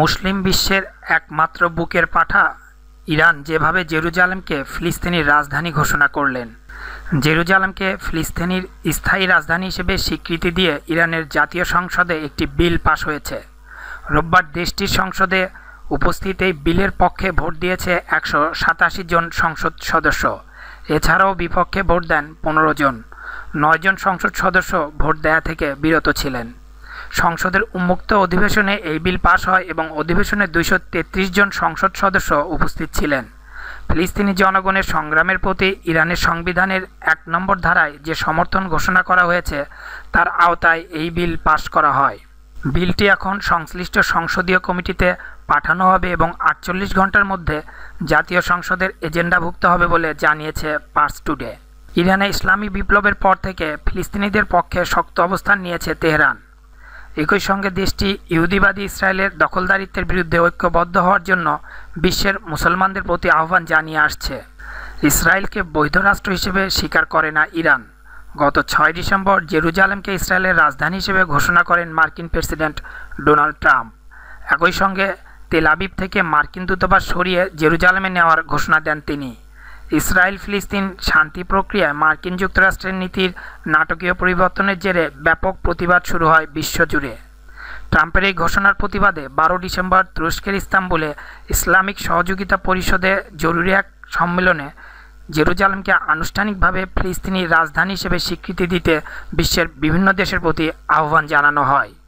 মুসলিম বিশ্বের একমাত্র বুকের পাঠা ইরান যেভাবে জেরুজালেমকে ফিলিস্তিনির রাজধানী ঘোষণা করলেন জেরুজালেমকে ফিলিস্তিনির স্থায়ী রাজধানী হিসেবে স্বীকৃতি দিয়ে ইরানের জাতীয় সংসদে একটি বিল পাশ হয়েছে রোববার দেশটির সংসদে উপস্থিত এই বিলের পক্ষে ভোট দিয়েছে একশো সাতাশি জন সংসদ সদস্য এছাড়াও বিপক্ষে ভোট দেন পনেরো জন নয়জন সংসদ সদস্য ভোট দেয়া থেকে বিরত ছিলেন সংসদের উন্মুক্ত অধিবেশনে এই বিল পাশ হয় এবং অধিবেশনে দুইশো জন সংসদ সদস্য উপস্থিত ছিলেন ফিলিস্তিনি জনগণের সংগ্রামের প্রতি ইরানের সংবিধানের এক নম্বর ধারায় যে সমর্থন ঘোষণা করা হয়েছে তার আওতায় এই বিল পাশ করা হয় বিলটি এখন সংশ্লিষ্ট সংসদীয় কমিটিতে পাঠানো হবে এবং আটচল্লিশ ঘন্টার মধ্যে জাতীয় সংসদের এজেন্ডাভুক্ত হবে বলে জানিয়েছে পার্স টুডে ইরানে ইসলামী বিপ্লবের পর থেকে ফিলিস্তিনিদের পক্ষে শক্ত অবস্থান নিয়েছে তেহরান একই সঙ্গে দেশটি ইহুদিবাদী ইসরায়েলের দখলদারিত্বের বিরুদ্ধে ঐক্যবদ্ধ হওয়ার জন্য বিশ্বের মুসলমানদের প্রতি আহ্বান জানিয়ে আসছে ইসরায়েলকে বৈধ রাষ্ট্র হিসেবে স্বীকার করে না ইরান গত ছয় ডিসেম্বর জেরুজালেমকে ইসরায়েলের রাজধানী হিসেবে ঘোষণা করেন মার্কিন প্রেসিডেন্ট ডোনাল্ড ট্রাম্প একই সঙ্গে তেলাবিব থেকে মার্কিন দূতাবাস সরিয়ে জেরুজালেমে নেওয়ার ঘোষণা দেন তিনি ইসরায়েল ফিলিস্তিন শান্তি প্রক্রিয়ায় মার্কিন যুক্তরাষ্ট্রের নীতির নাটকীয় পরিবর্তনের জেরে ব্যাপক প্রতিবাদ শুরু হয় বিশ্বজুড়ে ট্রাম্পের এই ঘোষণার প্রতিবাদে বারো ডিসেম্বর তুরস্কের ইস্তাম্বুলে ইসলামিক সহযোগিতা পরিষদে জরুরি এক সম্মেলনে জেরুজালমকে আনুষ্ঠানিকভাবে ফিলিস্তিনি রাজধানী হিসেবে স্বীকৃতি দিতে বিশ্বের বিভিন্ন দেশের প্রতি আহ্বান জানানো হয়